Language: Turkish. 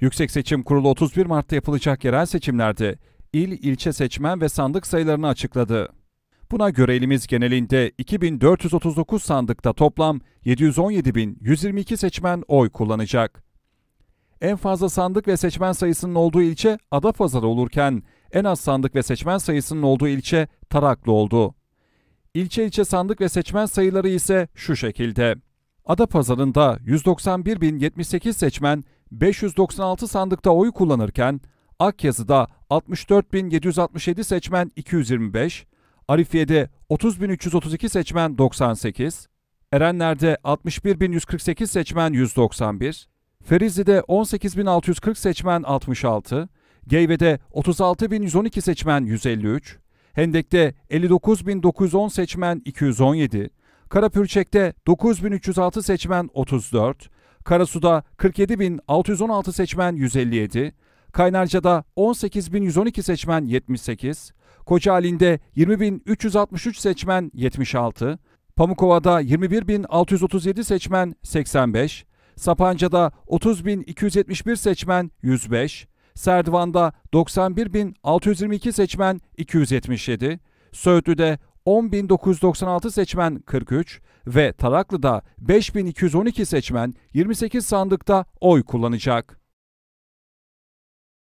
Yüksek Seçim Kurulu 31 Mart'ta yapılacak yerel seçimlerde il, ilçe seçmen ve sandık sayılarını açıkladı. Buna göre ilimiz genelinde 2439 sandıkta toplam 717.122 seçmen oy kullanacak. En fazla sandık ve seçmen sayısının olduğu ilçe Adapazarı olurken en az sandık ve seçmen sayısının olduğu ilçe Taraklı oldu. İlçe ilçe sandık ve seçmen sayıları ise şu şekilde. Adapazarı'nda 191.078 seçmen 596 sandıkta oy kullanırken Akyazı'da 64.767 seçmen 225, Arifiye'de 30.332 seçmen 98, Erenler'de 61.148 seçmen 191, Ferizli'de 18.640 seçmen 66, Geyve'de 36.112 seçmen 153, Hendek'te 59.910 seçmen 217, Karapürçek'te 9.306 seçmen 34, Karasu'da 47.616 seçmen 157, Kaynarca'da 18.112 seçmen 78, Kocaeli'nde 20.363 seçmen 76, Pamukova'da 21.637 seçmen 85, Sapanca'da 30.271 seçmen 105, Serdivan'da 91.622 seçmen 277, Söğütlü'de 10.996 seçmen 43 ve Taraklı'da 5.212 seçmen 28 sandıkta oy kullanacak.